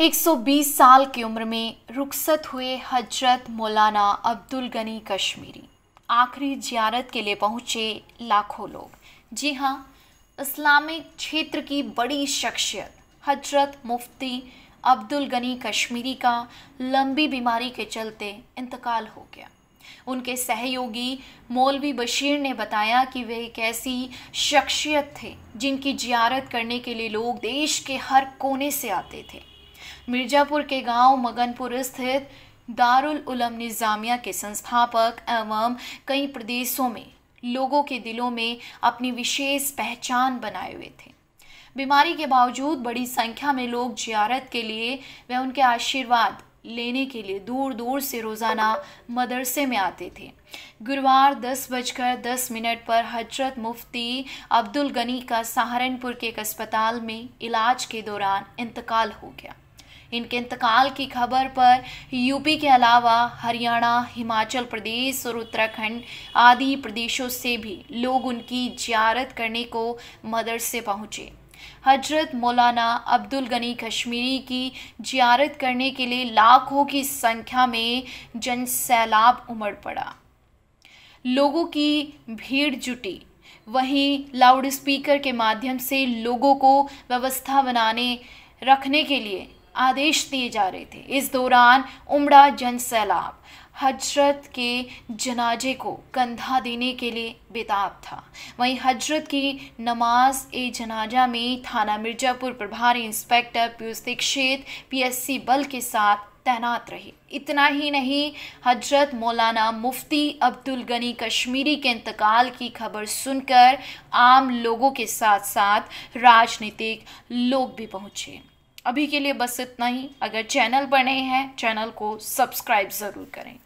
120 साल की उम्र में रुखसत हुए हजरत मौलाना अब्दुल गनी कश्मीरी आखिरी जियारत के लिए पहुंचे लाखों लोग जी हाँ इस्लामिक क्षेत्र की बड़ी शख्सियत हजरत मुफ्ती अब्दुल गनी कश्मीरी का लंबी बीमारी के चलते इंतकाल हो गया उनके सहयोगी मौलवी बशीर ने बताया कि वे एक ऐसी शख्सियत थे जिनकी जियारत करने के लिए लोग देश के हर कोने से आते थे मिर्जापुर के गांव मगनपुर स्थित दारुल उलम निज़ामिया के संस्थापक एवं कई प्रदेशों में लोगों के दिलों में अपनी विशेष पहचान बनाए हुए थे बीमारी के बावजूद बड़ी संख्या में लोग जियारत के लिए व उनके आशीर्वाद लेने के लिए दूर दूर से रोज़ाना मदरसे में आते थे गुरुवार दस बजकर दस मिनट पर हजरत मुफ्ती अब्दुल गनी का सहारनपुर के एक अस्पताल में इलाज के दौरान इंतकाल हो गया इनके इंतकाल की खबर पर यूपी के अलावा हरियाणा हिमाचल प्रदेश और उत्तराखंड आदि प्रदेशों से भी लोग उनकी जियारत करने को मदरसे पहुँचे हजरत मौलाना अब्दुल गनी कश्मीरी की जियारत करने के लिए लाखों की संख्या में जन सैलाब उमड़ पड़ा लोगों की भीड़ जुटी वहीं लाउडस्पीकर के माध्यम से लोगों को व्यवस्था बनाने रखने के लिए आदेश दिए जा रहे थे इस दौरान उमड़ा जन सैलाब हजरत के जनाजे को कंधा देने के लिए बेताब था वहीं हजरत की नमाज ए जनाजा में थाना मिर्जापुर प्रभारी इंस्पेक्टर पीयूष दीक्षित पीएससी बल के साथ तैनात रहे इतना ही नहीं हजरत मौलाना मुफ्ती अब्दुल गनी कश्मीरी के इंतकाल की खबर सुनकर आम लोगों के साथ साथ राजनीतिक लोग भी पहुंचे अभी के लिए बस इतना ही अगर चैनल बने हैं चैनल को सब्सक्राइब ज़रूर करें